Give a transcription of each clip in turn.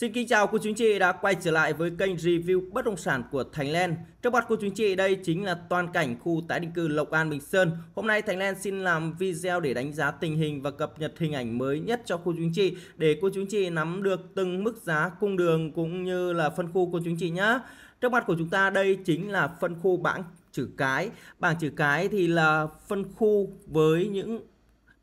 Xin kính chào cô chú anh chị đã quay trở lại với kênh review bất động sản của Thành Len. Trước mặt cô chú anh chị đây chính là toàn cảnh khu tái định cư Lộc An Bình Sơn. Hôm nay Thành Len xin làm video để đánh giá tình hình và cập nhật hình ảnh mới nhất cho cô chú anh chị để cô chú anh chị nắm được từng mức giá cung đường cũng như là phân khu cô chú anh chị nhé. Trước mặt của chúng ta đây chính là phân khu bảng chữ cái. Bảng chữ cái thì là phân khu với những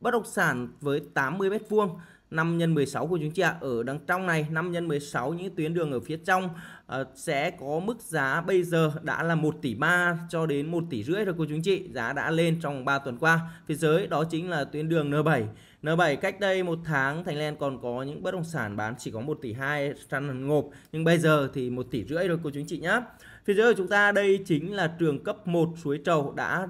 bất động sản với 80 mét vuông 5 x 16 của chúng chị ạ. Ở đằng trong này 5 x 16 những tuyến đường ở phía trong uh, sẽ có mức giá bây giờ đã là 1 tỷ 3 cho đến 1 tỷ rưỡi rồi cô chú chị. Giá đã lên trong 3 tuần qua. Phía dưới đó chính là tuyến đường N7. N7 cách đây một tháng Thành Len còn có những bất động sản bán chỉ có 1 tỷ 2 trăm ngộp nhưng bây giờ thì 1 tỷ rưỡi rồi cô chú chị nhá. Phía dưới của chúng ta đây chính là trường cấp 1 Suối Trầu đã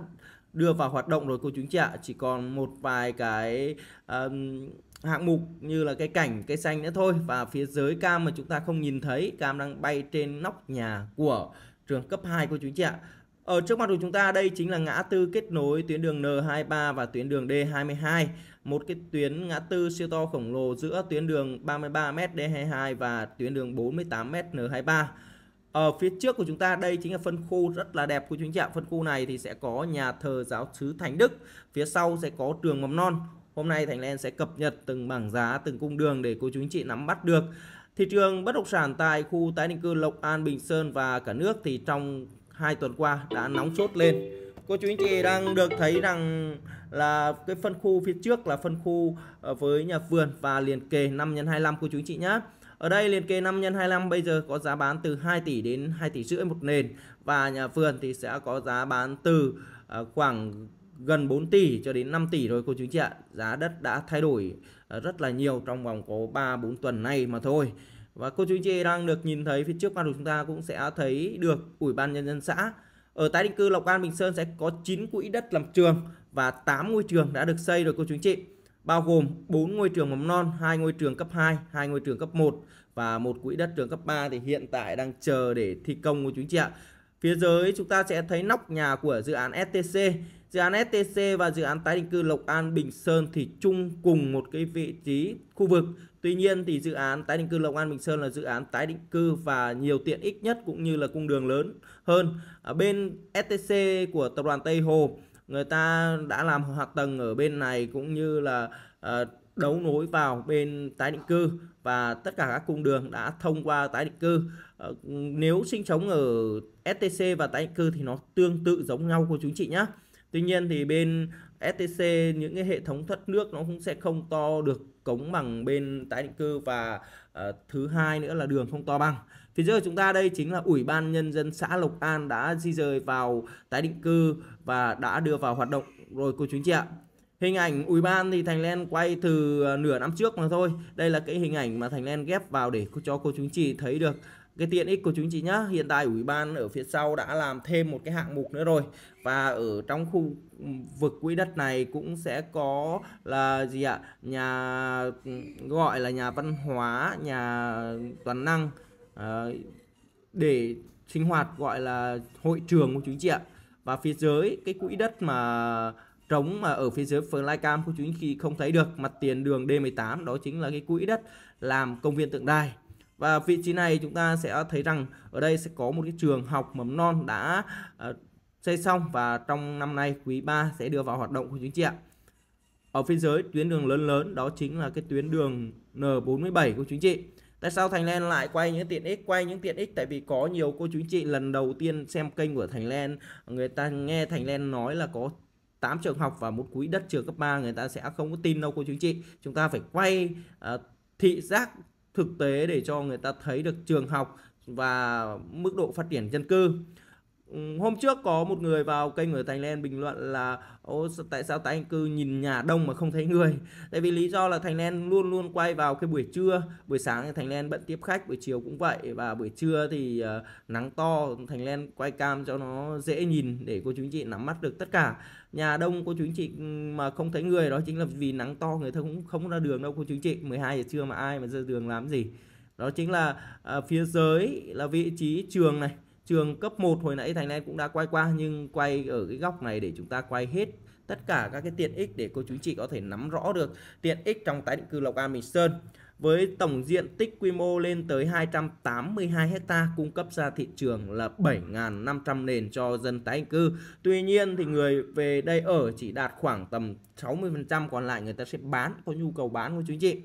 đưa vào hoạt động rồi cô chú chị ạ. Chỉ còn một vài cái um, hạng mục như là cái cảnh cây xanh nữa thôi và phía dưới cam mà chúng ta không nhìn thấy cam đang bay trên nóc nhà của trường cấp 2 của chú chị ạ ở trước mặt của chúng ta đây chính là ngã tư kết nối tuyến đường N23 và tuyến đường D22 một cái tuyến ngã tư siêu to khổng lồ giữa tuyến đường 33m D22 và tuyến đường 48m N23 ở phía trước của chúng ta đây chính là phân khu rất là đẹp của chú chị ạ phân khu này thì sẽ có nhà thờ giáo xứ Thánh Đức phía sau sẽ có trường mầm non Hôm nay Thành Lan sẽ cập nhật từng bảng giá, từng cung đường để cô chú anh chị nắm bắt được. Thị trường bất động sản tại khu tái định cư Lộc An, Bình Sơn và cả nước thì trong hai tuần qua đã nóng sốt lên. Cô chú anh chị đang được thấy rằng là cái phân khu phía trước là phân khu ờ, với nhà vườn và liền kề 5 x 25 cô chú anh chị nhé. Ở đây liền kề 5 x 25 bây giờ có giá bán từ 2 tỷ đến 2 tỷ rưỡi một nền và nhà vườn thì sẽ có giá bán từ ờ, khoảng gần 4 tỷ cho đến 5 tỷ rồi cô chú chị ạ. Giá đất đã thay đổi ờ, rất là nhiều trong vòng có 3 4 tuần nay mà thôi. Và cô chú chị đang được nhìn thấy phía trước ban của chúng ta cũng sẽ thấy được Ủy ban nhân dân xã ở tái định cư Lộc An Bình Sơn sẽ có 9 quỹ đất làm trường và 8 ngôi trường đã được xây rồi cô chú chị. Bao gồm 4 ngôi trường mầm non, 2 ngôi trường cấp 2, 2 ngôi trường cấp 1 và một quỹ đất trường cấp 3 thì hiện tại đang chờ để thi công cô chú chị ạ. Phía dưới chúng ta sẽ thấy nóc nhà của dự án STC Dự án STC và dự án tái định cư Lộc An Bình Sơn thì chung cùng một cái vị trí khu vực. Tuy nhiên thì dự án tái định cư Lộc An Bình Sơn là dự án tái định cư và nhiều tiện ích nhất cũng như là cung đường lớn hơn. Ở bên STC của tập đoàn Tây Hồ người ta đã làm hạ tầng ở bên này cũng như là ờ, đấu nối vào bên tái định cư và tất cả các cung đường đã thông qua tái định cư ờ, nếu sinh sống ở STC và tái định cư thì nó tương tự giống nhau của chúng chị nhé Tuy nhiên thì bên STC những cái hệ thống thoát nước nó cũng sẽ không to được cống bằng bên tái định cư và uh, thứ hai nữa là đường không to bằng. Thì giờ chúng ta đây chính là Ủy ban Nhân dân xã Lộc An đã di rời vào tái định cư và đã đưa vào hoạt động rồi cô chú anh chị ạ. Hình ảnh Ủy ban thì Thành Len quay từ ờ, nửa năm trước mà thôi. Đây là cái hình ảnh mà Thành Len ghép vào để cho cô chú anh chị thấy được cái tiện ích của chúng chị nhá hiện tại ủy ban ở phía sau đã làm thêm một cái hạng mục nữa rồi và ở trong khu ừ, vực quỹ đất này cũng sẽ có là gì ạ nhà ừ, gọi là nhà văn hóa nhà toàn năng ờ, để sinh hoạt gọi là hội trường của chúng chị ạ và phía dưới cái quỹ đất mà trống mà ở phía dưới phường phần cam của chúng chị không thấy được mặt tiền đường D18 đó chính là cái quỹ đất làm công viên tượng đài và vị trí này chúng ta sẽ thấy rằng ở đây sẽ có một cái trường học mầm non đã ờ, xây xong và trong năm nay quý 3 sẽ đưa vào hoạt động của chính trị ạ. Ở phía dưới tuyến đường lớn lớn đó chính là cái tuyến đường N47 của chính trị Tại sao Thành Len lại quay những tiện ích? Quay những tiện ích tại vì có nhiều cô chú chị lần đầu tiên xem kênh của Thành Len, người ta nghe Thành Len nói là có 8 trường học và một quỹ đất trường cấp 3 người ta sẽ không có tin đâu cô chú chị. Chúng ta phải quay uh, thị giác thực tế để cho người ta thấy được trường học và mức độ phát triển dân cư hôm trước có một người vào kênh ở Thành Len bình luận là Ô, tại sao tái anh cư nhìn nhà đông mà không thấy người tại vì lý do là Thành Len luôn luôn quay vào cái buổi trưa buổi sáng thì Thành Len bận tiếp khách buổi chiều cũng vậy và buổi trưa thì uh, nắng to Thành Len quay cam cho nó dễ nhìn để cô chú anh chị nắm mắt được tất cả nhà đông cô chú anh chị mà không thấy người đó chính là vì nắng to người ta cũng không ra đường đâu cô chú anh chị 12 giờ trưa mà ai mà ra đường làm gì đó chính là uh, phía dưới là vị trí trường này trường cấp 1 hồi nãy Thành Lan cũng đã quay qua nhưng quay ở cái góc này để chúng ta quay hết tất cả các cái tiện ích để cô chú chị có thể nắm rõ được tiện ích trong tái định cư Lộc An Bình Sơn. Với tổng diện tích quy mô lên tới 282 hecta cung cấp ra thị trường là 7.500 nền cho dân tái định cư. Tuy nhiên thì người về đây ở chỉ đạt khoảng tầm 60% còn lại người ta sẽ bán, có nhu cầu bán của chú chị.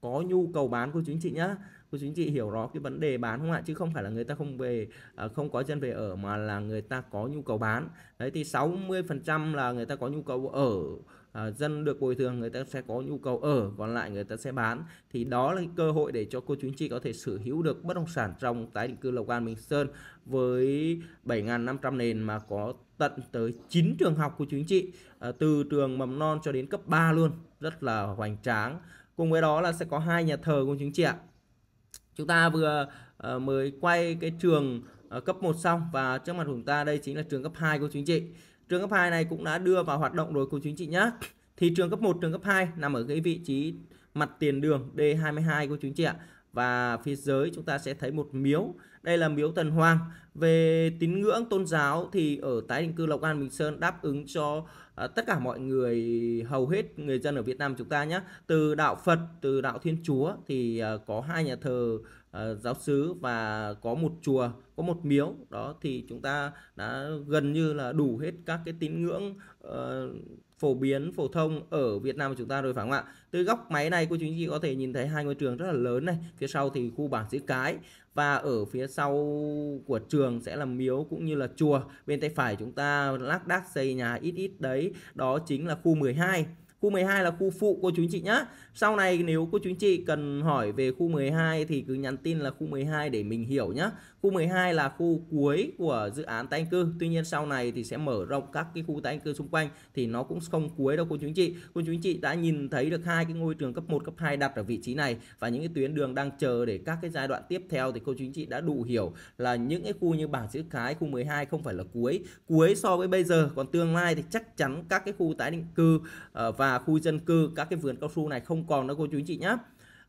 Có nhu cầu bán của chú chị nhé cô chú anh chị hiểu rõ cái vấn đề bán không ạ chứ không phải là người ta không về à, không có dân về ở mà là người ta có nhu cầu bán đấy thì 60 phần trăm là người ta có nhu cầu ở à, dân được bồi thường người ta sẽ có nhu cầu ở còn lại người ta sẽ bán thì đó là cơ hội để cho cô chú anh chị có thể sở hữu được bất động sản trong tái định cư Lộc An Bình Sơn với 7.500 nền mà có tận tới 9 trường học của chính chị à, từ trường mầm non cho đến cấp 3 luôn rất là hoành tráng cùng với đó là sẽ có hai nhà thờ của chính chị ạ chúng ta vừa uh, mới quay cái trường uh, cấp 1 xong và trước mặt chúng ta đây chính là trường cấp 2 của chính trị trường cấp 2 này cũng đã đưa vào hoạt động rồi của chính trị nhá thì trường cấp 1 trường cấp 2 nằm ở cái vị trí mặt tiền đường D22 của chính trị ạ và phía dưới chúng ta sẽ thấy một miếu đây là miếu thần hoàng về tín ngưỡng tôn giáo thì ở tái định cư lộc an bình sơn đáp ứng cho Ờ, tất cả mọi người hầu hết người dân ở Việt Nam chúng ta nhé từ đạo Phật từ đạo Thiên Chúa thì ờ, có hai nhà thờ ờ, giáo xứ và có một chùa có một miếu đó thì chúng ta đã gần như là đủ hết các cái tín ngưỡng phổ biến phổ thông ở Việt Nam của chúng ta rồi phải không ạ? Từ góc máy này của chúng chị có thể nhìn thấy hai ngôi trường rất là lớn này, phía sau thì khu bản chữ cái và ở phía sau của trường sẽ là miếu cũng như là chùa bên tay phải chúng ta lác đác xây nhà ít ít đấy đó chính là khu 12 Khu 12 là khu phụ cô chú anh chị nhá. Sau này nếu cô chú anh chị cần hỏi về khu 12 thì cứ nhắn tin là khu 12 để mình hiểu nhá. Khu 12 là khu cuối của dự án tái cư. Tuy nhiên sau này thì sẽ mở rộng các cái khu tái cư xung quanh thì nó cũng không cuối đâu cô chú anh chị. Cô chú anh chị đã nhìn thấy được hai cái ngôi trường cấp 1, cấp 2 đặt ở vị trí này và những cái tuyến đường đang chờ để các cái giai đoạn tiếp theo thì cô chú anh chị đã đủ hiểu là những cái khu như bảng chữ cái khu 12 không phải là cuối. Cuối so với bây giờ còn tương lai thì chắc chắn các cái khu tái định cư ờ, và và khu dân cư các cái vườn cao su này không còn nữa cô chú anh chị nhé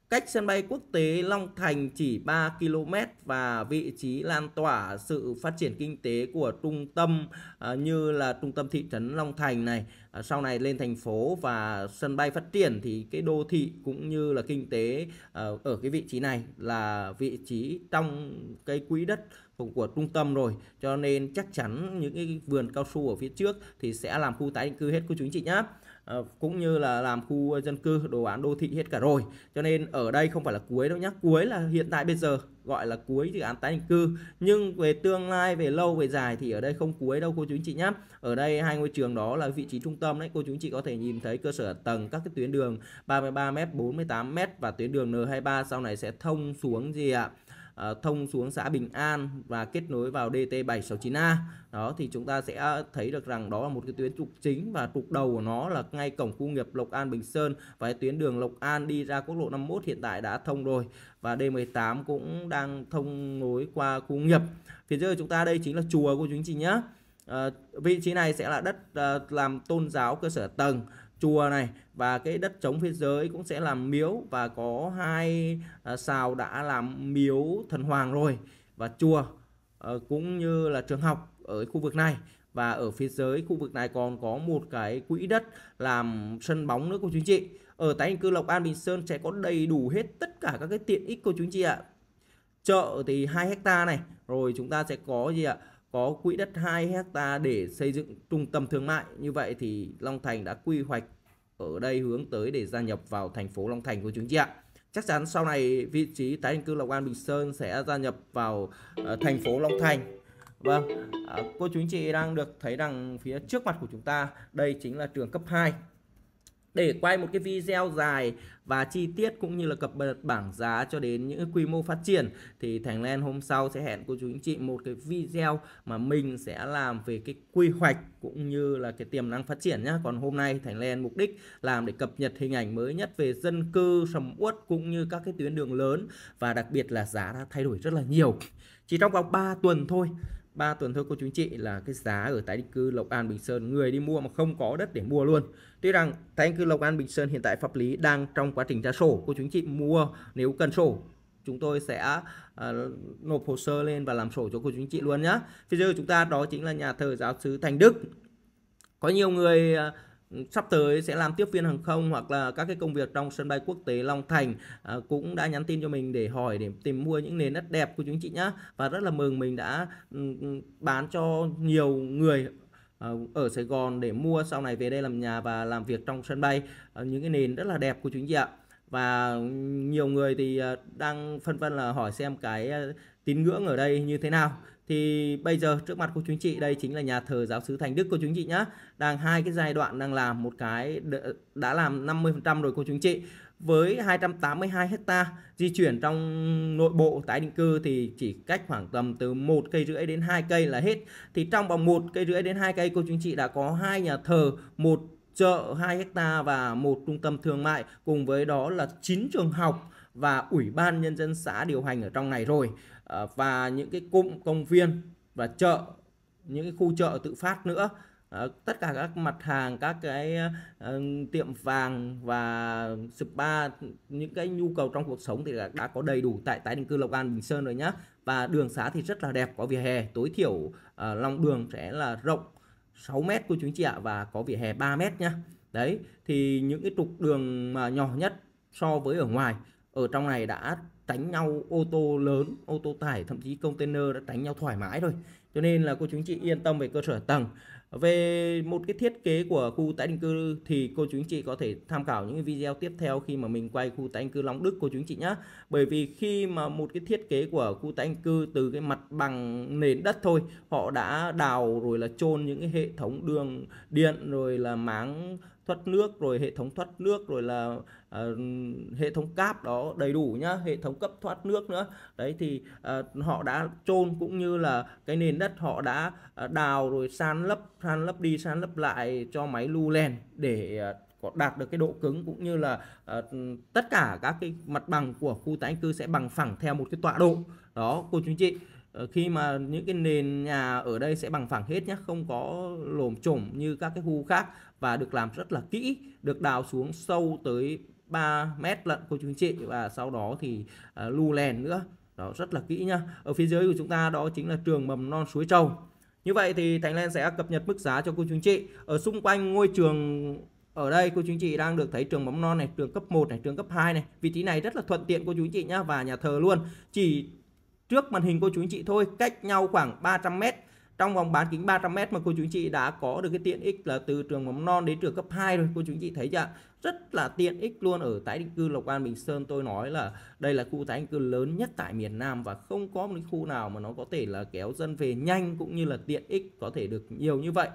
cách sân bay quốc tế Long Thành chỉ 3 km và vị trí lan tỏa sự phát triển kinh tế của trung tâm à, như là trung tâm thị trấn Long Thành này à, sau này lên thành phố và sân bay phát triển thì cái đô thị cũng như là kinh tế à, ở cái vị trí này là vị trí trong cái quỹ đất của trung tâm rồi cho nên chắc chắn những cái vườn cao su ở phía trước thì sẽ làm khu tái định cư hết cô chú anh chị nhé Ờ, cũng như là làm khu dân cư đồ án đô thị hết cả rồi cho nên ở đây không phải là cuối đâu nhé cuối là hiện tại bây giờ gọi là cuối dự án tái định cư nhưng về tương lai về lâu về dài thì ở đây không cuối đâu cô chú anh chị nhé ở đây hai ngôi trường đó là vị trí trung tâm đấy cô chú anh chị có thể nhìn thấy cơ sở tầng các cái tuyến đường 33m 48m và tuyến đường N23 sau này sẽ thông xuống gì ạ Ờ, thông xuống xã Bình An và kết nối vào DT769A đó thì chúng ta sẽ thấy được rằng đó là một cái tuyến trục chính và trục đầu của nó là ngay cổng khu nghiệp Lộc An Bình Sơn và cái tuyến đường Lộc An đi ra quốc lộ 51 hiện tại đã thông rồi và D18 cũng đang thông nối qua khu nghiệp phía dưới chúng ta đây chính là chùa của chúng chị nhé À, ờ, vị trí này sẽ là đất à, làm tôn giáo cơ sở tầng chùa này và cái đất trống phía dưới cũng sẽ làm miếu và có hai xào à, đã làm miếu thần hoàng rồi và chùa ờ, cũng như là trường học ở khu vực này và ở phía dưới khu vực này còn có một cái quỹ đất làm sân bóng nữa của chú chị ở tái định cư Lộc An Bình Sơn sẽ có đầy đủ hết tất cả các cái tiện ích của chú chị ạ chợ thì 2 hecta này rồi chúng ta sẽ có gì ạ có quỹ đất 2 hecta để xây dựng trung tâm thương mại như vậy thì Long Thành đã quy hoạch ở đây hướng tới để gia nhập vào thành phố Long Thành của chúng chị ạ. Chắc chắn sau này vị trí tái định cư Lộc An Bình Sơn sẽ gia nhập vào uh, thành phố Long Thành. Vâng, uh, cô chú anh chị đang được thấy rằng phía trước mặt của chúng ta đây chính là trường cấp 2 để quay một cái video dài và chi tiết cũng như là cập nhật bảng giá cho đến những quy mô phát triển thì Thành Len hôm sau sẽ hẹn cô chú anh chị một cái video mà mình sẽ làm về cái quy hoạch cũng như là cái tiềm năng phát triển nhá. Còn hôm nay Thành Len mục đích làm để cập nhật hình ảnh mới nhất về dân cư sầm uất cũng như các cái tuyến đường lớn và đặc biệt là giá đã thay đổi rất là nhiều. Chỉ trong vòng 3 tuần thôi ba tuần thôi cô chú anh chị là cái giá ở tái định cư Lộc An Bình Sơn người đi mua mà không có đất để mua luôn tuy rằng tái định cư Lộc An Bình Sơn hiện tại pháp lý đang trong quá trình ra sổ cô chú anh chị mua nếu cần sổ chúng tôi sẽ uh, nộp hồ sơ lên và làm sổ cho cô chú anh chị luôn nhé bây giờ chúng ta đó chính là nhà thờ giáo sứ Thành Đức có nhiều người uh, sắp tới sẽ làm tiếp viên hàng không hoặc là các cái công việc trong sân bay quốc tế Long Thành à, cũng đã nhắn tin cho mình để hỏi để tìm mua những nền đất đẹp của chúng chị nhá và rất là mừng mình đã bán cho nhiều người à, ở Sài Gòn để mua sau này về đây làm nhà và làm việc trong sân bay à, những cái nền rất là đẹp của chúng chị ạ và nhiều người thì à, đang phân vân là hỏi xem cái tín ngưỡng ở đây như thế nào thì bây giờ trước mặt cô chú anh chị đây chính là nhà thờ giáo sứ Thành Đức cô chú anh chị nhá. Đang hai cái giai đoạn đang làm một cái đã làm 50% rồi cô chú anh chị. Với 282 hecta di chuyển trong nội bộ tái định cư thì chỉ cách khoảng tầm từ một cây rưỡi đến hai cây là hết. Thì trong vòng một cây rưỡi đến hai cây cô chú anh chị đã có hai nhà thờ, một chợ 2 hecta và một trung tâm thương mại cùng với đó là chín trường học và ủy ban nhân dân xã điều hành ở trong này rồi ờ, và những cái cụm công viên và chợ những cái khu chợ tự phát nữa ờ, tất cả các mặt hàng các cái ờ, tiệm vàng và spa những cái nhu cầu trong cuộc sống thì đã, có đầy đủ tại tái định cư Lộc An Bình Sơn rồi nhá và đường xá thì rất là đẹp có vỉa hè tối thiểu lòng đường sẽ là rộng 6 mét của chúng chị ạ và có vỉa hè 3 mét nhá đấy thì những cái trục đường mà nhỏ nhất so với ở ngoài ở trong này đã tránh nhau ô tô lớn, ô tô tải, thậm chí container đã tránh nhau thoải mái rồi. Cho nên là cô chú anh chị yên tâm về cơ sở tầng. Về một cái thiết kế của khu tái định cư thì cô chú anh chị có thể tham khảo những video tiếp theo khi mà mình quay khu tái định cư Long Đức cô chú anh chị nhé. Bởi vì khi mà một cái thiết kế của khu tái định cư từ cái mặt bằng nền đất thôi, họ đã đào rồi là chôn những cái hệ thống đường điện rồi là máng thoát nước rồi hệ thống thoát nước rồi là uh, hệ thống cáp đó đầy đủ nhá hệ thống cấp thoát nước nữa đấy thì uh, họ đã chôn cũng như là cái nền đất họ đã uh, đào rồi san lấp san lấp đi san lấp lại cho máy lưu lèn để uh, có đạt được cái độ cứng cũng như là uh, tất cả các cái mặt bằng của khu tái định cư sẽ bằng phẳng theo một cái tọa độ đó cô chú chị Ờ, khi mà những cái nền nhà ở đây sẽ bằng phẳng hết nhé không có lồm chổm như các cái khu khác và được làm rất là kỹ được đào xuống sâu tới 3 mét lận cô chú anh chị và sau đó thì uh, lu lèn nữa đó rất là kỹ nhá ở phía dưới của chúng ta đó chính là trường mầm non suối trâu. như vậy thì Thành Lên sẽ cập nhật mức giá cho cô chú anh chị ở xung quanh ngôi trường ở đây cô chú anh chị đang được thấy trường mầm non này, trường cấp 1 này, trường cấp 2 này. Vị trí này rất là thuận tiện cô chú anh chị nhá và nhà thờ luôn. Chỉ trước màn hình cô chú anh chị thôi cách nhau khoảng 300 m trong vòng bán kính 300 m mà cô chú anh chị đã có được cái tiện ích là từ trường mầm non đến trường cấp 2 rồi cô chú anh chị thấy chưa rất là tiện ích luôn ở tái định cư Lộc An Bình Sơn tôi nói là đây là khu tái định cư lớn nhất tại miền Nam và không có một khu nào mà nó có thể là kéo dân về nhanh cũng như là tiện ích có thể được nhiều như vậy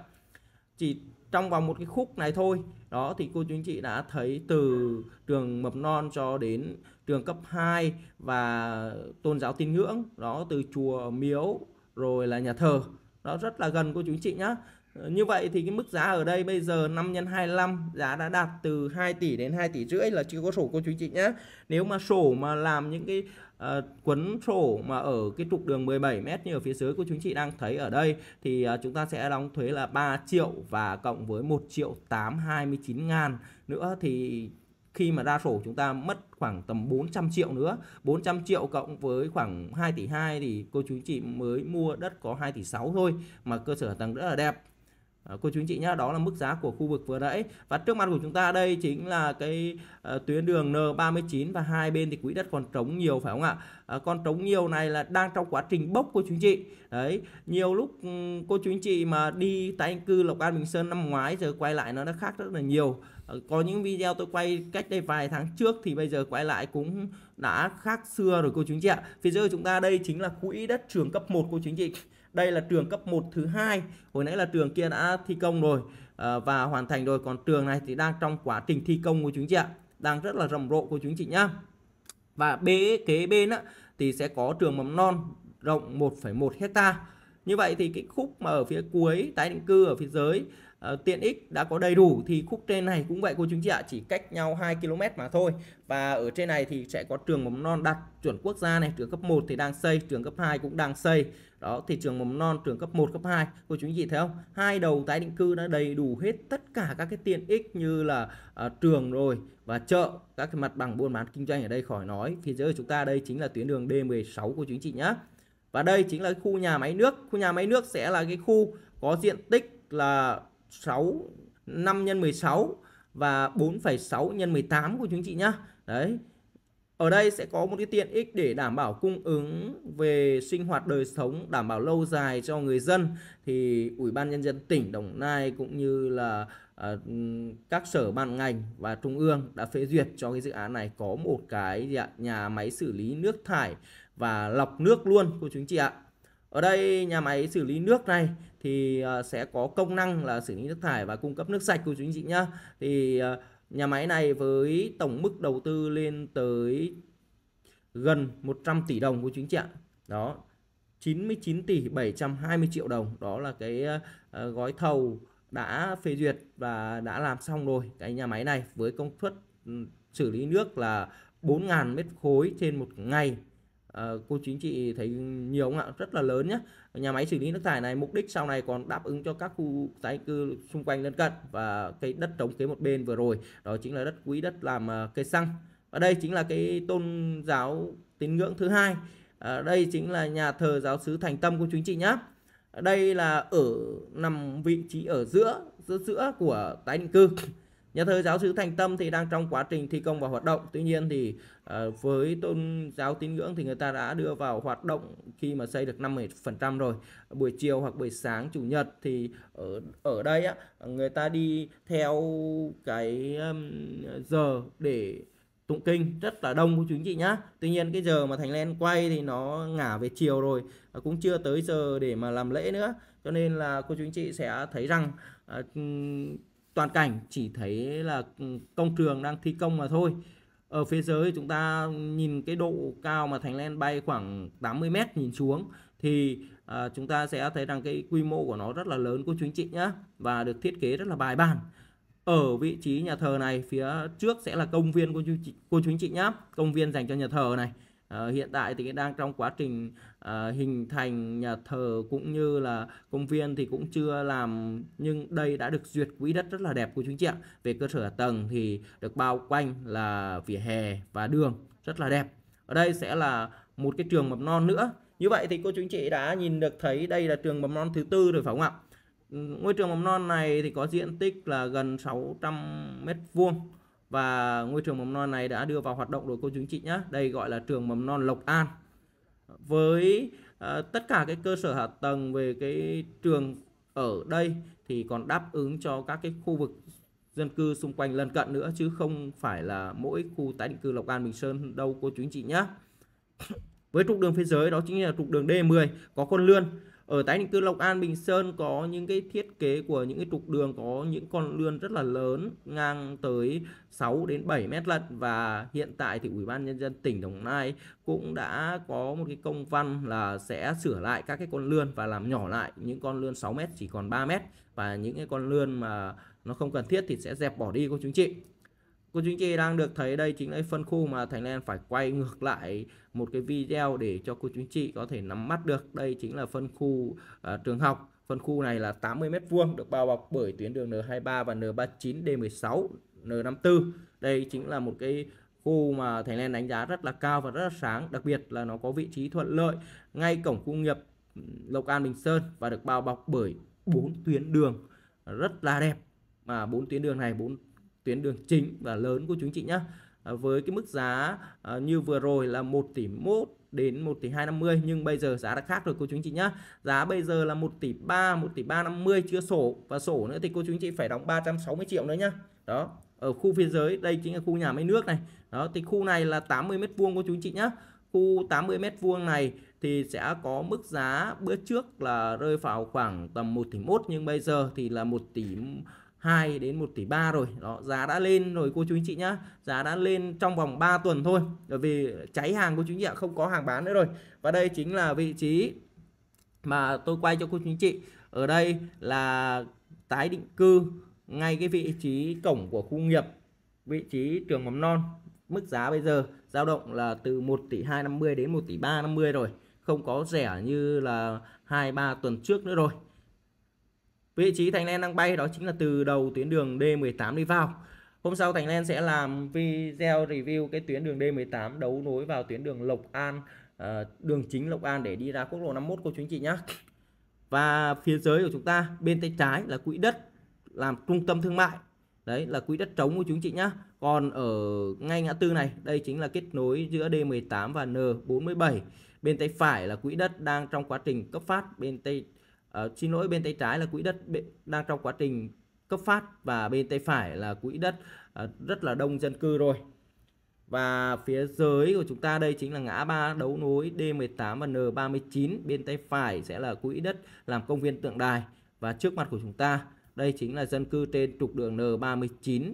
chỉ trong vòng một cái khúc này thôi đó thì cô chú anh chị đã thấy từ trường mầm non cho đến trường cấp 2 và tôn giáo tín ngưỡng đó từ chùa miếu rồi là nhà thờ đó rất là gần cô chú anh chị nhá như vậy thì cái mức giá ở đây bây giờ 5 x 25 giá đã đạt từ 2 tỷ đến 2 tỷ rưỡi là chưa có sổ cô chú chị nhé. Nếu mà sổ mà làm những cái ờ, uh, quấn sổ mà ở cái trục đường 17 m như ở phía dưới của chúng chị đang thấy ở đây thì uh, chúng ta sẽ đóng thuế là 3 triệu và cộng với 1 triệu 829 ngàn nữa thì khi mà ra sổ chúng ta mất khoảng tầm 400 triệu nữa 400 triệu cộng với khoảng 2 tỷ 2 thì cô chú chị mới mua đất có 2 tỷ 6 thôi mà cơ sở hạ tầng rất là đẹp Ờ, cô chú anh chị nhá đó là mức giá của khu vực vừa nãy và trước mặt của chúng ta đây chính là cái uh, tuyến đường N39 và hai bên thì quỹ đất còn trống nhiều phải không ạ uh, con trống nhiều này là đang trong quá trình bốc cô chú anh chị đấy nhiều lúc um, cô chú anh chị mà đi tái định cư Lộc An Bình Sơn năm ngoái giờ quay lại nó đã khác rất là nhiều uh, có những video tôi quay cách đây vài tháng trước thì bây giờ quay lại cũng đã khác xưa rồi cô chú anh chị ạ phía dưới của chúng ta đây chính là quỹ đất trường cấp 1 cô chú anh chị đây là trường cấp 1 thứ hai hồi nãy là trường kia đã thi công rồi ờ, và hoàn thành rồi còn trường này thì đang trong quá trình thi công của chúng chị ạ đang rất là rầm rộ của chúng chị nhá và bế kế bên á, thì sẽ có trường mầm non rộng 1,1 hecta như vậy thì cái khúc mà ở phía cuối tái định cư ở phía dưới Ờ, tiện ích đã có đầy đủ thì khúc trên này cũng vậy cô chú chị ạ chỉ cách nhau 2 km mà thôi và ở trên này thì sẽ có trường mầm non đạt chuẩn quốc gia này trường cấp 1 thì đang xây trường cấp 2 cũng đang xây đó thì trường mầm non trường cấp 1 cấp 2 cô chú chị thấy không hai đầu tái định cư đã đầy đủ hết tất cả các cái tiện ích như là uh, trường rồi và chợ các cái mặt bằng buôn bán kinh doanh ở đây khỏi nói phía dưới chúng ta đây chính là tuyến đường D16 cô chú chị nhá và đây chính là khu nhà máy nước khu nhà máy nước sẽ là cái khu có diện tích là 6 5 nhân 16 và 4,6 nhân 18 của chúng chị nhá. Đấy. Ở đây sẽ có một cái tiện ích để đảm bảo cung ứng về sinh hoạt đời sống đảm bảo lâu dài cho người dân thì Ủy ban nhân dân tỉnh Đồng Nai cũng như là uh, các sở ban ngành và trung ương đã phê duyệt cho cái dự án này có một cái nhà máy xử lý nước thải và lọc nước luôn của chúng chị ạ. Ở đây nhà máy xử lý nước này thì ờ, sẽ có công năng là xử lý nước thải và cung cấp nước sạch của chú anh chị nhá. Thì ờ, nhà máy này với tổng mức đầu tư lên tới gần 100 tỷ đồng của chú anh chị ạ. Đó, 99 tỷ 720 triệu đồng đó là cái ờ, gói thầu đã phê duyệt và đã làm xong rồi cái nhà máy này với công suất ừ, xử lý nước là 4.000 mét khối trên một ngày à, ờ, cô chính chị thấy nhiều không ạ rất là lớn nhé nhà máy xử lý nước thải này mục đích sau này còn đáp ứng cho các khu tái cư xung quanh lân cận và cái đất trống kế một bên vừa rồi đó chính là đất quý đất làm ờ, cây xăng và đây chính là cái tôn giáo tín ngưỡng thứ hai à, đây chính là nhà thờ giáo sứ thành tâm cô chính chị nhé đây là ở nằm vị trí ở giữa giữa giữa của tái định cư Nhà thờ giáo sứ Thành Tâm thì đang trong quá trình thi công và hoạt động. Tuy nhiên thì uh, với tôn giáo tín ngưỡng thì người ta đã đưa vào hoạt động khi mà xây được 50% rồi. Buổi chiều hoặc buổi sáng chủ nhật thì ở ở đây á người ta đi theo cái um, giờ để tụng kinh rất là đông của chúng chị nhá tuy nhiên cái giờ mà thành len quay thì nó ngả về chiều rồi ờ, cũng chưa tới giờ để mà làm lễ nữa cho nên là cô chú anh chị sẽ thấy rằng uh, toàn cảnh chỉ thấy là ừ, công trường đang thi công mà thôi ở phía dưới chúng ta nhìn cái độ cao mà thành len bay khoảng 80 mét nhìn xuống thì à, chúng ta sẽ thấy rằng cái quy mô của nó rất là lớn của chú anh chị nhá và được thiết kế rất là bài bản ở vị trí nhà thờ này phía trước sẽ là công viên của chú cô chú chị nhá công viên dành cho nhà thờ này Ờ, hiện tại thì đang trong quá trình à, hình thành nhà thờ cũng như là công viên thì cũng chưa làm nhưng đây đã được duyệt quỹ đất rất là đẹp của chúng chị ạ. Về cơ sở tầng thì được bao quanh là vỉa hè và đường rất là đẹp. Ở đây sẽ là một cái trường mầm non nữa. Như vậy thì cô chú anh chị đã nhìn được thấy đây là trường mầm non thứ tư rồi phải không ạ? Ngôi trường mầm non này thì có diện tích là gần 600 mét vuông và ngôi trường mầm non này đã đưa vào hoạt động đội cô chú chị nhé đây gọi là trường mầm non Lộc An với à, tất cả cái cơ sở hạ tầng về cái trường ở đây thì còn đáp ứng cho các cái khu vực dân cư xung quanh lân cận nữa chứ không phải là mỗi khu tái định cư Lộc An Bình Sơn đâu cô chú anh chị nhé với trục đường phía dưới đó chính là trục đường D10 có con lươn ở tái định cư Lộc An Bình Sơn có những cái thiết kế của những cái trục đường có những con lươn rất là lớn ngang tới 6 đến 7 mét lận và hiện tại thì Ủy ban nhân dân tỉnh Đồng Nai cũng đã có một cái công văn là sẽ sửa lại các cái con lươn và làm nhỏ lại những con lươn 6 mét chỉ còn 3 mét và những cái con lươn mà nó không cần thiết thì sẽ dẹp bỏ đi cô chú chị cô chú anh chị đang được thấy đây chính là phân khu mà Thành Len phải quay ngược lại một cái video để cho cô chú anh chị có thể nắm mắt được đây chính là phân khu uh, trường học phân khu này là 80 m2 được bao bọc bởi tuyến đường N23 và N39 D16 N54 đây chính là một cái khu mà Thành Len đánh giá rất là cao và rất là sáng đặc biệt là nó có vị trí thuận lợi ngay cổng khu nghiệp Lộc An Bình Sơn và được bao bọc bởi bốn tuyến đường rất là đẹp mà bốn tuyến đường này bốn tuyến đường chính và lớn của chúng chị nhé à, với cái mức giá à, như vừa rồi là 1 tỷ 1 đến 1 tỷ 250 nhưng bây giờ giá đã khác rồi cô chú chị nhá. Giá bây giờ là 1 tỷ 3, 1 tỷ 350 chưa sổ và sổ nữa thì cô chú chị phải đóng 360 triệu nữa nhá. Đó, ở khu phía dưới đây chính là khu nhà máy nước này. Đó thì khu này là 80 mét vuông cô chú chị nhá. Khu 80 mét vuông này thì sẽ có mức giá bữa trước là rơi vào khoảng tầm 1 tỷ 1 nhưng bây giờ thì là 1 tỷ 2 đến 1 tỷ 3 rồi đó giá đã lên rồi cô chú anh chị nhá giá đã lên trong vòng 3 tuần thôi bởi vì cháy hàng cô chú anh chị ạ không có hàng bán nữa rồi và đây chính là vị trí mà tôi quay cho cô chú anh chị ở đây là tái định cư ngay cái vị trí cổng của khu nghiệp vị trí trường mầm non mức giá bây giờ dao động là từ 1 tỷ 250 đến 1 tỷ 350 rồi không có rẻ như là 2 3 tuần trước nữa rồi Vị trí Thành Len đang bay đó chính là từ đầu tuyến đường D18 đi vào. Hôm sau Thành Len sẽ làm video review cái tuyến đường D18 đấu nối vào tuyến đường Lộc An, ờ, đường chính Lộc An để đi ra quốc lộ 51 cô chú anh chị nhé. Và phía dưới của chúng ta bên tay trái là quỹ đất làm trung tâm thương mại. Đấy là quỹ đất trống của chúng chị nhé Còn ở ngay ngã tư này, đây chính là kết nối giữa D18 và N47. Bên tay phải là quỹ đất đang trong quá trình cấp phát, bên tay à, xin lỗi bên tay trái là quỹ đất đang trong quá trình cấp phát và bên tay phải là quỹ đất à, rất là đông dân cư rồi và phía dưới của chúng ta đây chính là ngã ba đấu nối D18 và N39 bên tay phải sẽ là quỹ đất làm công viên tượng đài và trước mặt của chúng ta đây chính là dân cư trên trục đường N39 à,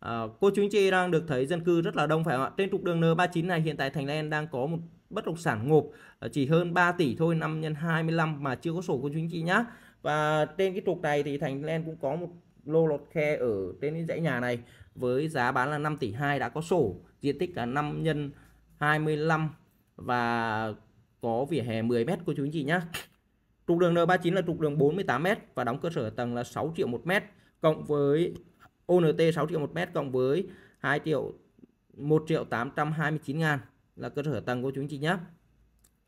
ờ, cô chú anh chị đang được thấy dân cư rất là đông phải không ạ trên trục đường N39 này hiện tại Thành Lan đang có một bất động sản ngộp ờ, chỉ hơn 3 tỷ thôi năm nhân 25 mà chưa có sổ của chính trị nhá và trên cái trục này thì Thành Len cũng có một lô lọt khe ở trên cái dãy nhà này với giá bán là 5 tỷ 2 đã có sổ diện tích là 5 nhân 25 và có vỉa hè 10 mét của chú anh chị nhá trục đường N39 là trục đường 48 mét và đóng cơ sở tầng là 6 triệu 1 mét cộng với ONT 6 triệu 1 mét cộng với 2 triệu 1 triệu 829 ngàn là cơ sở tầng của chúng chị nhé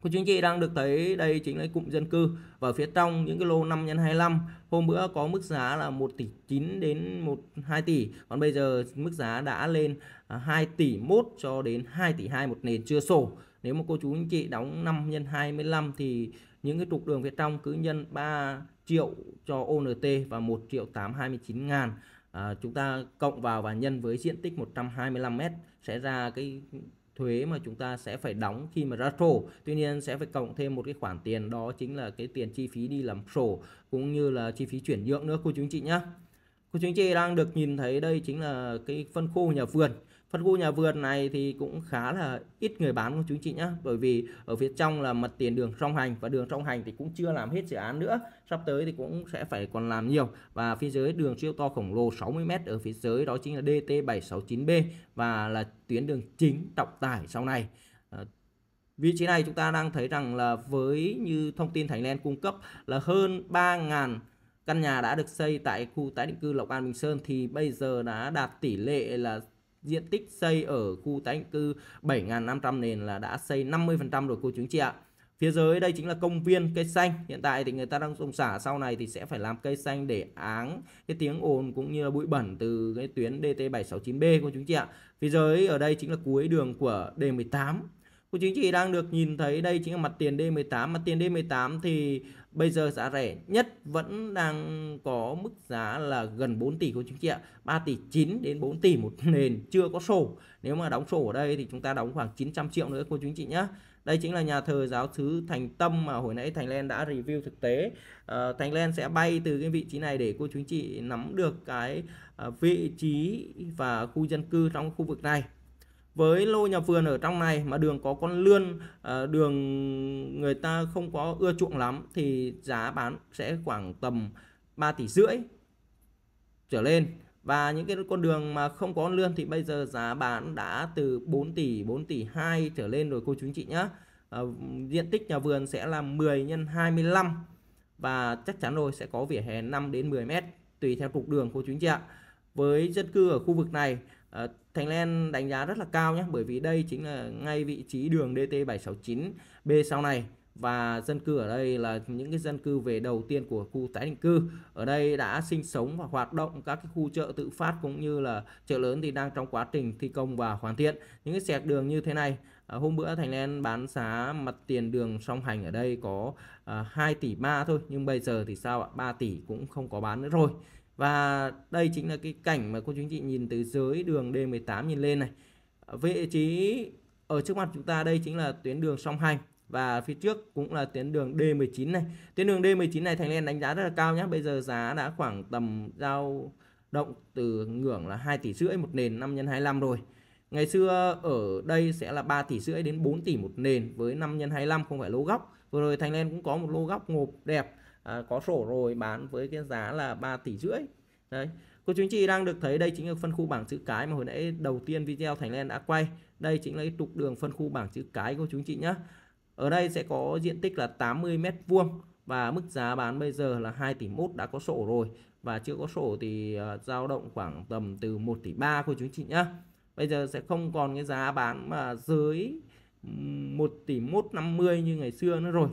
của chúng chị đang được thấy đây chính là cụm dân cư và phía trong những cái lô 5 x 25 hôm bữa có mức giá là 1 tỷ 9 đến 1 2 tỷ còn bây giờ mức giá đã lên 2 à, tỷ 1 cho đến 2 tỷ 2 một nền chưa sổ nếu mà cô chú anh chị đóng 5 x 25 thì những cái trục đường phía trong cứ nhân 3 triệu cho ONT và 1 triệu 829 ngàn à, chúng ta cộng vào và nhân với diện tích 125 m sẽ ra cái thuế mà chúng ta sẽ phải đóng khi mà ra sổ tuy nhiên sẽ phải cộng thêm một cái khoản tiền đó chính là cái tiền chi phí đi làm sổ cũng như là chi phí chuyển nhượng nữa cô chú anh chị nhé cô chú anh chị đang được nhìn thấy đây chính là cái phân khu nhà vườn phân khu nhà vườn này thì cũng khá là ít người bán của chúng chị nhá bởi vì ở phía trong là mặt tiền đường song hành và đường song hành thì cũng chưa làm hết dự án nữa sắp tới thì cũng sẽ phải còn làm nhiều và phía dưới đường siêu to khổng lồ 60m ở phía dưới đó chính là DT769B và là tuyến đường chính trọng tải sau này ờ, Vị trí này chúng ta đang thấy rằng là với như thông tin Thành Len cung cấp là hơn 3.000 căn nhà đã được xây tại khu tái định cư Lộc An Bình Sơn thì bây giờ đã đạt tỷ lệ là diện tích xây ở khu tái định cư 7.500 nền là đã xây 50% rồi cô chú anh chị ạ. Phía dưới đây chính là công viên cây xanh. Hiện tại thì người ta đang trồng xả sau này thì sẽ phải làm cây xanh để áng cái tiếng ồn cũng như là bụi bẩn từ cái tuyến DT769B cô chú chị ạ. Phía dưới ở đây chính là cuối đường của D18. Cô chú chị đang được nhìn thấy đây chính là mặt tiền D18. Mặt tiền D18 thì Bây giờ giá rẻ nhất vẫn đang có mức giá là gần 4 tỷ cô chú chị ạ. 3 tỷ 9 đến 4 tỷ một nền chưa có sổ. Nếu mà đóng sổ ở đây thì chúng ta đóng khoảng 900 triệu nữa cô chú chị nhé. Đây chính là nhà thờ giáo xứ Thành Tâm mà hồi nãy Thành Len đã review thực tế. À, Thành Len sẽ bay từ cái vị trí này để cô chú chị nắm được cái ờ, vị trí và khu dân cư trong khu vực này với lô nhà vườn ở trong này mà đường có con lươn ờ, đường người ta không có ưa chuộng lắm thì giá bán sẽ khoảng tầm 3 tỷ rưỡi trở lên và những cái con đường mà không có lươn thì bây giờ giá bán đã từ 4 tỷ 4 tỷ 2 trở lên rồi cô chú anh chị nhé à, ờ, diện tích nhà vườn sẽ là 10 x 25 và chắc chắn rồi sẽ có vỉa hè 5 đến 10 mét tùy theo trục đường cô chú anh chị ạ với dân cư ở khu vực này à, Thành Len đánh giá rất là cao nhé bởi vì đây chính là ngay vị trí đường DT769B sau này và dân cư ở đây là những cái dân cư về đầu tiên của khu tái định cư ở đây đã sinh sống và hoạt động các cái khu chợ tự phát cũng như là chợ lớn thì đang trong quá trình thi công và hoàn thiện những cái sẹt đường như thế này à, hôm bữa thành lên bán giá mặt tiền đường song hành ở đây có à, 2 tỷ 3 thôi nhưng bây giờ thì sao ạ 3 tỷ cũng không có bán nữa rồi và đây chính là cái cảnh mà cô chú anh chị nhìn từ dưới đường D18 nhìn lên này. Vị trí ở trước mặt chúng ta đây chính là tuyến đường song hành và phía trước cũng là tuyến đường D19 này. Tuyến đường D19 này Thành Lên đánh giá rất là cao nhé. Bây giờ giá đã khoảng tầm giao động từ ngưỡng là 2 tỷ rưỡi một nền 5 x 25 rồi. Ngày xưa ở đây sẽ là 3 tỷ rưỡi đến 4 tỷ một nền với 5 x 25 không phải lô góc. Vừa rồi Thành Lên cũng có một lô góc ngộp đẹp à, có sổ rồi bán với cái giá là 3 tỷ rưỡi đấy cô chú anh chị đang được thấy đây chính là phân khu bảng chữ cái mà hồi nãy đầu tiên video Thành Lên đã quay đây chính là cái trục đường phân khu bảng chữ cái của chú anh chị nhé ở đây sẽ có diện tích là 80 mét vuông và mức giá bán bây giờ là 2 tỷ 1 đã có sổ rồi và chưa có sổ thì à, dao uh, động khoảng tầm từ 1 tỷ 3 của chú anh chị nhá. Bây giờ sẽ không còn cái giá bán mà dưới 1 tỷ 150 như ngày xưa nữa rồi.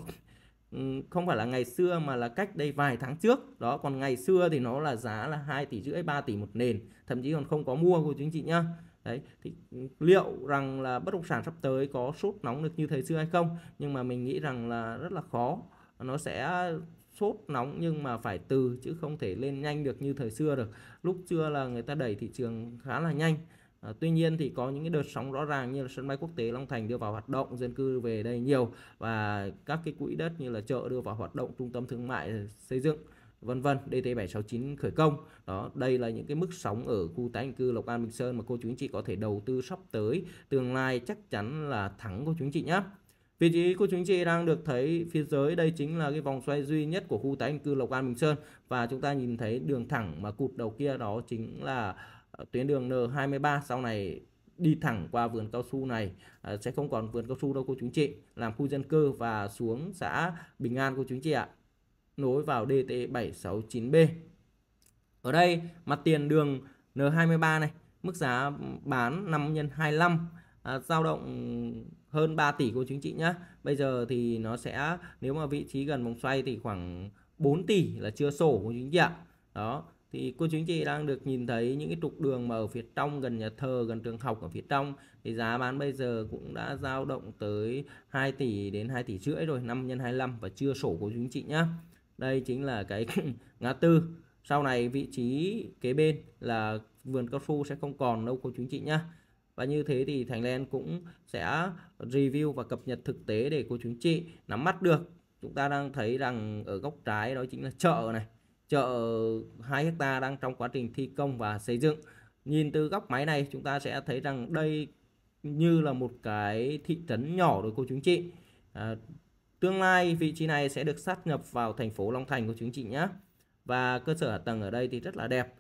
Ừ, không phải là ngày xưa mà là cách đây vài tháng trước đó còn ngày xưa thì nó là giá là 2 tỷ rưỡi 3 tỷ một nền thậm chí còn không có mua của chính trị chị nhá đấy thì liệu rằng là bất động sản sắp tới có sốt nóng được như thời xưa hay không nhưng mà mình nghĩ rằng là rất là khó nó sẽ sốt nóng nhưng mà phải từ chứ không thể lên nhanh được như thời xưa được lúc xưa là người ta đẩy thị trường khá là nhanh À, tuy nhiên thì có những cái đợt sóng rõ ràng như là sân bay quốc tế Long Thành đưa vào hoạt động dân cư về đây nhiều và các cái quỹ đất như là chợ đưa vào hoạt động trung tâm thương mại xây dựng vân vân DT769 khởi công đó đây là những cái mức sóng ở khu tái định cư Lộc An Bình Sơn mà cô chú anh chị có thể đầu tư sắp tới tương lai chắc chắn là thắng cô chú anh chị nhé vị trí cô chú anh chị đang được thấy phía dưới đây chính là cái vòng xoay duy nhất của khu tái định cư Lộc An Bình Sơn và chúng ta nhìn thấy đường thẳng mà cụt đầu kia đó chính là tuyến đường N23 sau này đi thẳng qua vườn cao su này ờ, sẽ không còn vườn cao su đâu cô chú chị làm khu dân cư và xuống xã Bình An cô chú chị ạ nối vào DT769B ở đây mặt tiền đường N23 này mức giá bán 5 x 25 à, dao động hơn 3 tỷ cô chú chị nhá bây giờ thì nó sẽ nếu mà vị trí gần vòng xoay thì khoảng 4 tỷ là chưa sổ cô chú chị ạ đó thì cô chú anh chị đang được nhìn thấy những cái trục đường mà ở phía trong gần nhà thờ gần trường học ở phía trong thì giá bán bây giờ cũng đã dao động tới 2 tỷ đến 2 tỷ rưỡi rồi 5 x 25 và chưa sổ của chú anh chị nhá đây chính là cái ngã tư sau này vị trí kế bên là vườn cao su sẽ không còn đâu cô chú anh chị nhá và như thế thì Thành Len cũng sẽ review và cập nhật thực tế để cô chú anh chị nắm mắt được chúng ta đang thấy rằng ở góc trái đó chính là chợ này chợ 2 hecta đang trong quá trình thi công và xây dựng nhìn từ góc máy này chúng ta sẽ thấy rằng đây như là một cái thị trấn nhỏ đối cô chúng chị à, tương lai vị trí này sẽ được sát nhập vào thành phố Long Thành của chúng chị nhé và cơ sở hạ tầng ở đây thì rất là đẹp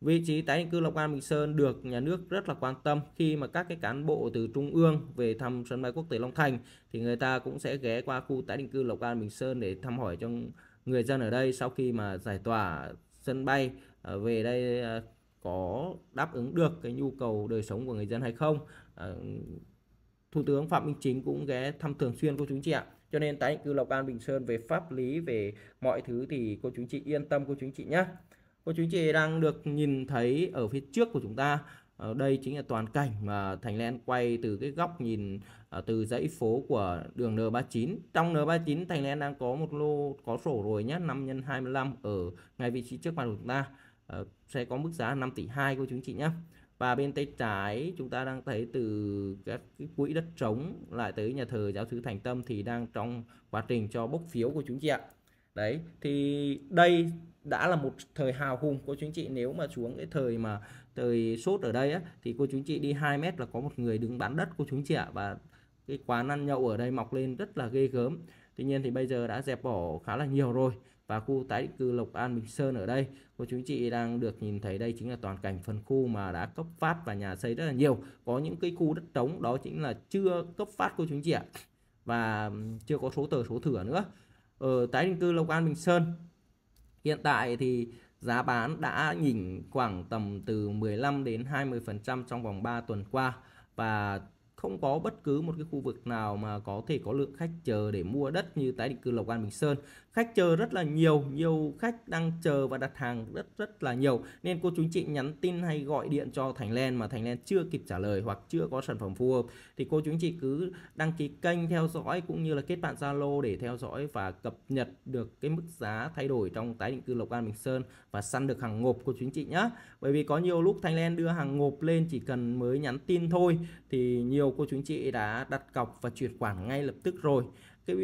vị trí tái định cư Long An Bình Sơn được nhà nước rất là quan tâm khi mà các cái cán bộ từ trung ương về thăm sân bay quốc tế Long Thành thì người ta cũng sẽ ghé qua khu tái định cư Long An Bình Sơn để thăm hỏi trong người dân ở đây sau khi mà giải tỏa sân bay ờ, về đây ờ, có đáp ứng được cái nhu cầu đời sống của người dân hay không ờ, Thủ tướng Phạm Minh Chính cũng ghé thăm thường xuyên cô chú chị ạ. Cho nên tái định cư Lộc An Bình Sơn về pháp lý về mọi thứ thì cô chú chị yên tâm cô chú chị nhé. Cô chú chị đang được nhìn thấy ở phía trước của chúng ta Ờ, đây chính là toàn cảnh mà Thành Lê quay từ cái góc nhìn ờ, từ dãy phố của đường N39. Trong N39 Thành Lê đang có một lô có sổ rồi nhé, 5 x 25 ở ngay vị trí trước mặt của chúng ta. Ờ, sẽ có mức giá 5 tỷ 2 cô chú chị nhé. Và bên tay trái chúng ta đang thấy từ các cái quỹ đất trống lại tới nhà thờ giáo sứ Thành Tâm thì đang trong quá trình cho bốc phiếu của chúng chị ạ. Đấy, thì đây đã là một thời hào hùng của chúng chị nếu mà xuống cái thời mà trời sốt ở đây á, thì cô chú chị đi 2 mét là có một người đứng bán đất cô chú chị ạ và cái quán ăn nhậu ở đây mọc lên rất là ghê gớm tuy nhiên thì bây giờ đã dẹp bỏ khá là nhiều rồi và khu tái định cư Lộc An Bình Sơn ở đây cô chú chị đang được nhìn thấy đây chính là toàn cảnh phần khu mà đã cấp phát và nhà xây rất là nhiều có những cái khu đất trống đó chính là chưa cấp phát cô chú chị ạ và chưa có số tờ số thửa nữa ở tái định cư Lộc An Bình Sơn hiện tại thì Giá bán đã nhỉnh khoảng tầm từ 15 đến 20% trong vòng 3 tuần qua và không có bất cứ một cái khu vực nào mà có thể có lượng khách chờ để mua đất như tái định cư Lộc An Bình Sơn khách chờ rất là nhiều nhiều khách đang chờ và đặt hàng rất rất là nhiều nên cô chú chị nhắn tin hay gọi điện cho Thành Len mà Thành Len chưa kịp trả lời hoặc chưa có sản phẩm phù hợp thì cô chú chị cứ đăng ký kênh theo dõi cũng như là kết bạn Zalo để theo dõi và cập nhật được cái mức giá thay đổi trong tái định cư Lộc An Bình Sơn và săn được hàng ngộp cô chú chị nhá bởi vì có nhiều lúc Thành Len đưa hàng ngộp lên chỉ cần mới nhắn tin thôi thì nhiều cô chú chị đã đặt cọc và chuyển khoản ngay lập tức rồi cái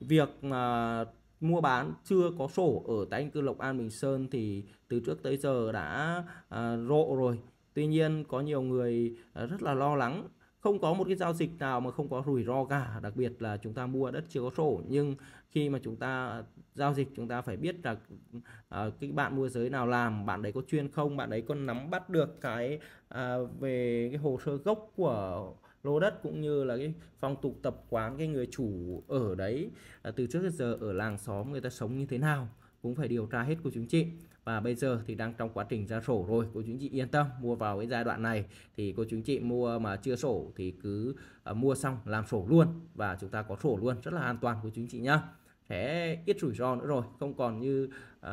việc mà mua bán chưa có sổ ở tại anh cư Lộc An Bình Sơn thì từ trước tới giờ đã à, rộ rồi. Tuy nhiên có nhiều người à, rất là lo lắng không có một cái giao dịch nào mà không có rủi ro cả đặc biệt là chúng ta mua đất chưa có sổ nhưng khi mà chúng ta giao dịch chúng ta phải biết là uh, cái bạn môi giới nào làm bạn đấy có chuyên không bạn đấy có nắm bắt được cái uh, về cái hồ sơ gốc của lô đất cũng như là cái phong tục tập quán cái người chủ ở đấy à, từ trước đến giờ ở làng xóm người ta sống như thế nào cũng phải điều tra hết cô chú chị và bây giờ thì đang trong quá trình ra sổ rồi cô chú chị yên tâm mua vào cái giai đoạn này thì cô chú chị mua mà chưa sổ thì cứ à, mua xong làm sổ luôn và chúng ta có sổ luôn rất là an toàn của chú chị nhá sẽ ít rủi ro nữa rồi không còn như uh,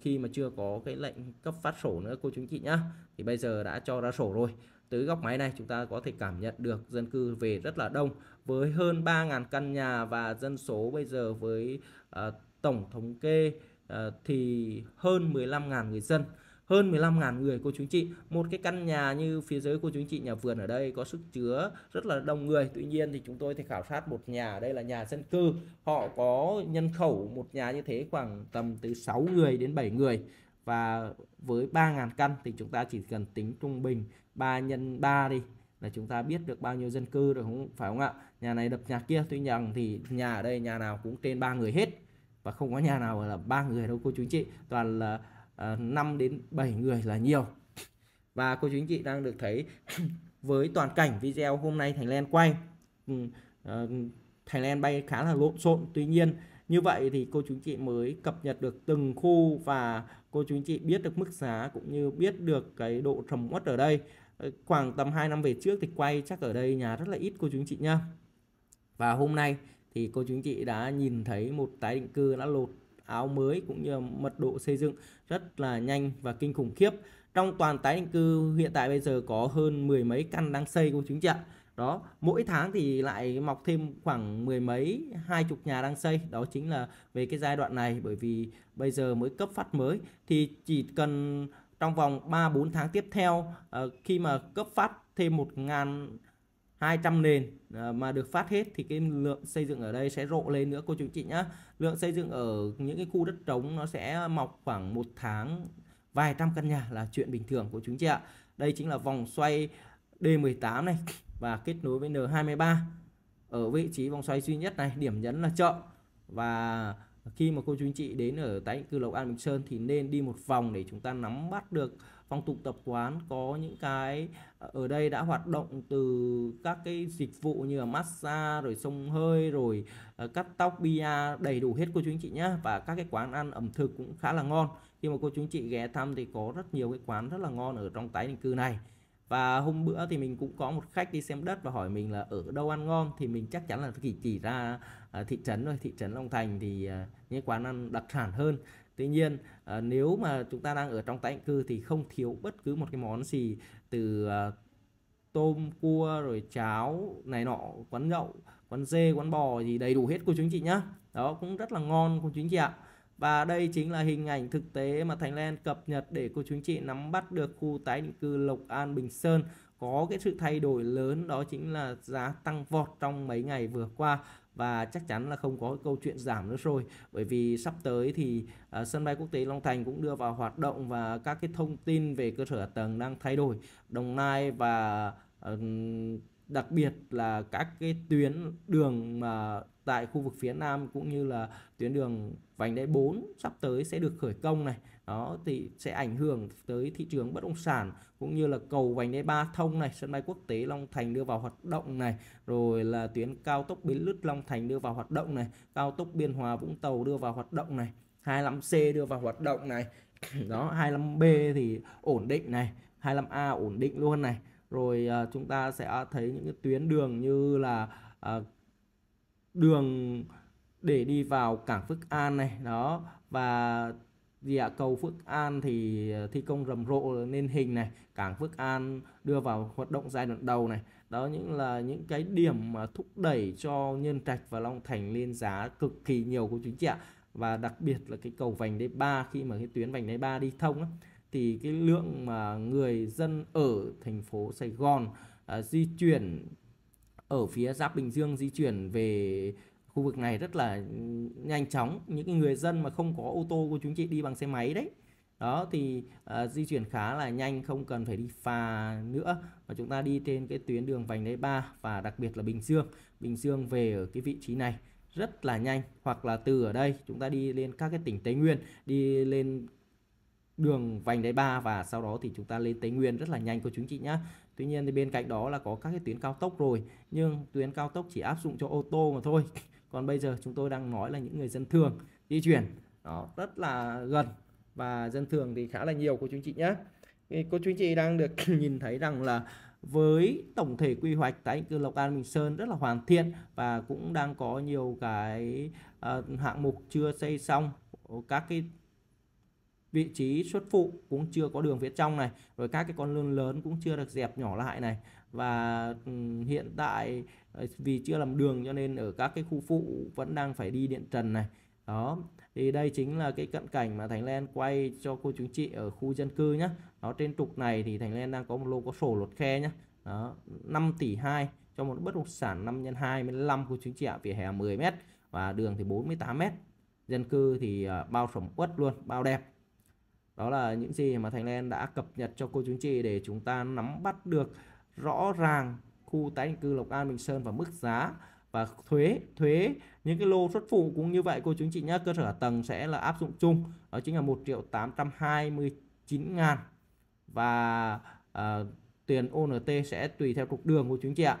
khi mà chưa có cái lệnh cấp phát sổ nữa cô chú chị nhá thì bây giờ đã cho ra sổ rồi từ góc máy này chúng ta có thể cảm nhận được dân cư về rất là đông với hơn 3.000 căn nhà và dân số bây giờ với uh, tổng thống kê uh, thì hơn 15.000 người dân hơn 15.000 người cô chú chị một cái căn nhà như phía dưới cô chú chị nhà vườn ở đây có sức chứa rất là đông người tuy nhiên thì chúng tôi thì khảo sát một nhà đây là nhà dân cư họ có nhân khẩu một nhà như thế khoảng tầm từ 6 người đến 7 người và với 3.000 căn thì chúng ta chỉ cần tính trung bình 3 nhân 3 đi là chúng ta biết được bao nhiêu dân cư rồi không phải không ạ nhà này đập nhà kia tuy nhiên thì nhà ở đây nhà nào cũng trên ba người hết và không có nhà nào là ba người đâu cô chú chị toàn là uh, ờ, 5 đến 7 người là nhiều và cô chú chị đang được thấy với toàn cảnh video hôm nay Thành Len quay ừ, ờ, Thành Len bay khá là lộn xộn tuy nhiên như vậy thì cô chú chị mới cập nhật được từng khu và cô chú chị biết được mức giá cũng như biết được cái độ trầm uất ở đây Ờ, khoảng tầm 2 năm về trước thì quay chắc ở đây nhà rất là ít cô chú anh chị nha và hôm nay thì cô chú anh chị đã nhìn thấy một tái định cư đã lột áo mới cũng như mật độ xây dựng rất là nhanh và kinh khủng khiếp trong toàn tái định cư hiện tại bây giờ có hơn mười mấy căn đang xây cô chú anh chị ạ đó mỗi tháng thì lại mọc thêm khoảng mười mấy hai chục nhà đang xây đó chính là về cái giai đoạn này bởi vì bây giờ mới cấp phát mới thì chỉ cần trong vòng 3-4 tháng tiếp theo ờ, khi mà cấp phát thêm 1.200 nền ờ, mà được phát hết thì cái lượng xây dựng ở đây sẽ rộ lên nữa cô chú chị nhá lượng xây dựng ở những cái khu đất trống nó sẽ mọc khoảng một tháng vài trăm căn nhà là chuyện bình thường của chúng chị ạ đây chính là vòng xoay D18 này và kết nối với N23 ở vị trí vòng xoay duy nhất này điểm nhấn là chợ và khi mà cô chú anh chị đến ở tái định cư Lộc An Bình Sơn thì nên đi một vòng để chúng ta nắm bắt được phong tục tập quán có những cái ở đây đã hoạt động từ các cái dịch vụ như là massage rồi sông hơi rồi ờ, cắt tóc bia đầy đủ hết cô chú anh chị nhé và các cái quán ăn ẩm thực cũng khá là ngon khi mà cô chú anh chị ghé thăm thì có rất nhiều cái quán rất là ngon ở trong tái định cư này và hôm bữa thì mình cũng có một khách đi xem đất và hỏi mình là ở đâu ăn ngon thì mình chắc chắn là chỉ chỉ ra à, thị trấn thôi thị trấn Long Thành thì à, những quán ăn đặc sản hơn tuy nhiên à, nếu mà chúng ta đang ở trong tái định cư thì không thiếu bất cứ một cái món gì từ tôm cua rồi cháo này nọ quán nhậu quán dê quán bò gì đầy đủ hết cô chú anh chị nhá đó cũng rất là ngon cô chú anh chị ạ và đây chính là hình ảnh thực tế mà Thành Len cập nhật để cô chú anh chị nắm bắt được khu tái định cư Lộc An Bình Sơn có cái sự thay đổi lớn đó chính là giá tăng vọt trong mấy ngày vừa qua và chắc chắn là không có câu chuyện giảm nữa rồi bởi vì sắp tới thì uh, sân bay quốc tế Long Thành cũng đưa vào hoạt động và các cái thông tin về cơ sở tầng đang thay đổi Đồng Nai và uh, đặc biệt là các cái tuyến đường mà tại khu vực phía Nam cũng như là tuyến đường vành đai 4 sắp tới sẽ được khởi công này đó thì sẽ ảnh hưởng tới thị trường bất động sản cũng như là cầu vành đai 3 thông này sân bay quốc tế Long Thành đưa vào hoạt động này rồi là tuyến cao tốc Bến Lức Long Thành đưa vào hoạt động này cao tốc Biên Hòa Vũng Tàu đưa vào hoạt động này 25C đưa vào hoạt động này đó 25B thì ổn định này 25A ổn định luôn này rồi uh, chúng ta sẽ thấy những cái tuyến đường như là uh, đường để đi vào cảng Phước An này đó và gì ạ cầu Phước An thì ờ, thi công rầm rộ nên hình này cảng Phước An đưa vào hoạt động giai đoạn đầu này đó những là những cái điểm mà thúc đẩy cho Nhân Trạch và Long Thành lên giá cực kỳ nhiều cô chú chị ạ và đặc biệt là cái cầu vành đai 3 khi mà cái tuyến vành đai 3 đi thông á, thì cái lượng mà người dân ở thành phố Sài Gòn à, di chuyển ở phía giáp Bình Dương di chuyển về khu vực này rất là nhanh chóng những người dân mà không có ô tô của chúng chị đi bằng xe máy đấy đó thì uh, di chuyển khá là nhanh không cần phải đi phà nữa mà chúng ta đi trên cái tuyến đường vành đai 3 và đặc biệt là Bình Dương Bình Dương về ở cái vị trí này rất là nhanh hoặc là từ ở đây chúng ta đi lên các cái tỉnh Tây Nguyên đi lên đường vành đai 3 và sau đó thì chúng ta lên Tây Nguyên rất là nhanh của chúng chị nhá. Tuy nhiên thì bên cạnh đó là có các cái tuyến cao tốc rồi nhưng tuyến cao tốc chỉ áp dụng cho ô tô mà thôi còn bây giờ chúng tôi đang nói là những người dân thường di chuyển đó rất là gần và dân thường thì khá là nhiều của chúng chị nhé cô chú chị đang được nhìn thấy rằng là với tổng thể quy hoạch tái định cư Lộc An Bình Sơn rất là hoàn thiện và cũng đang có nhiều cái uh, hạng mục chưa xây xong các cái vị trí xuất phụ cũng chưa có đường phía trong này rồi các cái con lươn lớn cũng chưa được dẹp nhỏ lại này và ừ, hiện tại ờ, vì chưa làm đường cho nên ở các cái khu phụ vẫn đang phải đi điện trần này đó thì đây chính là cái cận cảnh mà Thành Len quay cho cô chú chị ở khu dân cư nhé nó trên trục này thì Thành Len đang có một lô có sổ lột khe nhé đó 5 tỷ 2 cho một bất động sản 5 x 25 cô chú chị ạ vỉa hè 10 m và đường thì 48 m dân cư thì ờ, bao sẩm quất luôn bao đẹp đó là những gì mà Thành Len đã cập nhật cho cô chú chị để chúng ta nắm bắt được rõ ràng khu tái định cư Lộc An Bình Sơn và mức giá và thuế thuế những cái lô xuất phụ cũng như vậy cô chú chị nhé cơ sở hạ tầng sẽ là áp dụng chung đó chính là 1 triệu 829 ngàn và à, tiền ONT sẽ tùy theo trục đường của chúng chị ạ.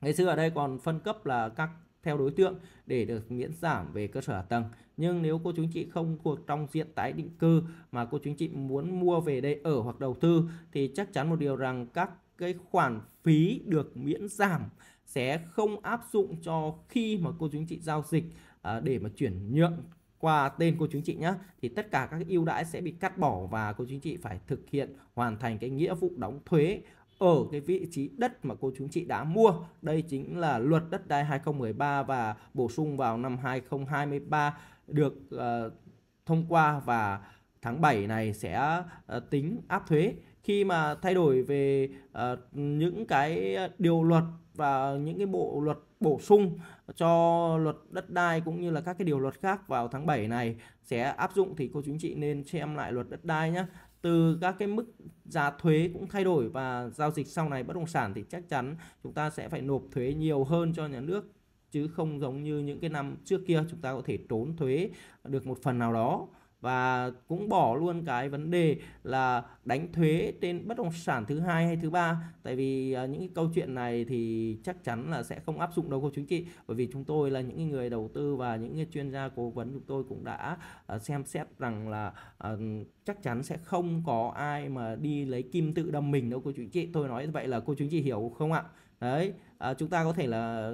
Ngày xưa ở đây còn phân cấp là các theo đối tượng để được miễn giảm về cơ sở hạ tầng. Nhưng nếu cô chú chị không thuộc trong diện tái định cư mà cô chú chị muốn mua về đây ở hoặc đầu tư thì chắc chắn một điều rằng các cái khoản phí được miễn giảm sẽ không áp dụng cho khi mà cô chú anh chị giao dịch à, để mà chuyển nhượng qua tên cô chú anh chị nhé thì tất cả các ưu đãi sẽ bị cắt bỏ và cô chú anh chị phải thực hiện hoàn thành cái nghĩa vụ đóng thuế ở cái vị trí đất mà cô chú anh chị đã mua. Đây chính là luật đất đai 2013 và bổ sung vào năm 2023 được uh, thông qua và tháng 7 này sẽ uh, tính áp thuế khi mà thay đổi về uh, những cái điều luật và những cái bộ luật bổ sung cho luật đất đai cũng như là các cái điều luật khác vào tháng 7 này sẽ áp dụng thì cô chú chị nên xem lại luật đất đai nhé từ các cái mức giá thuế cũng thay đổi và giao dịch sau này bất động sản thì chắc chắn chúng ta sẽ phải nộp thuế nhiều hơn cho nhà nước chứ không giống như những cái năm trước kia chúng ta có thể trốn thuế được một phần nào đó và cũng bỏ luôn cái vấn đề là đánh thuế trên bất động sản thứ hai hay thứ ba tại vì à, những cái câu chuyện này thì chắc chắn là sẽ không áp dụng đâu cô chú chị bởi vì chúng tôi là những người đầu tư và những chuyên gia cố vấn chúng tôi cũng đã à, xem xét rằng là à, chắc chắn sẽ không có ai mà đi lấy kim tự đâm mình đâu cô chú chị tôi nói vậy là cô chú chị hiểu không ạ đấy chúng ta có thể là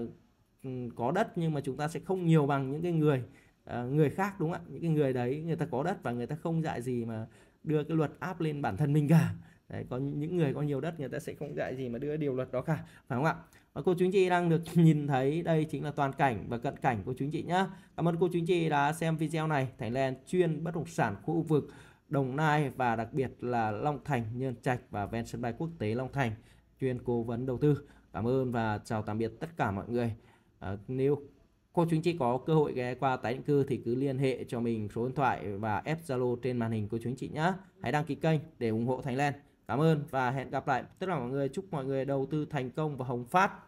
ừ, có đất nhưng mà chúng ta sẽ không nhiều bằng những cái người Ờ, người khác đúng không ạ những cái người đấy người ta có đất và người ta không dạy gì mà đưa cái luật áp lên bản thân mình cả đấy có những người có nhiều đất người ta sẽ không dạy gì mà đưa điều luật đó cả phải không ạ và cô chú anh chị đang được nhìn thấy đây chính là toàn cảnh và cận cảnh của chú anh chị nhé cảm ơn cô chú anh chị đã xem video này Thái Lan chuyên bất động sản khu vực Đồng Nai và đặc biệt là Long Thành Nhân Trạch và ven sân bay quốc tế Long Thành chuyên cố vấn đầu tư cảm ơn và chào tạm biệt tất cả mọi người à, nếu cô chú anh chị có cơ hội ghé qua tái định cư thì cứ liên hệ cho mình số điện thoại và app Zalo trên màn hình cô chú anh chị nhé. Hãy đăng ký kênh để ủng hộ Thành Len. Cảm ơn và hẹn gặp lại tất cả mọi người. Chúc mọi người đầu tư thành công và hồng phát.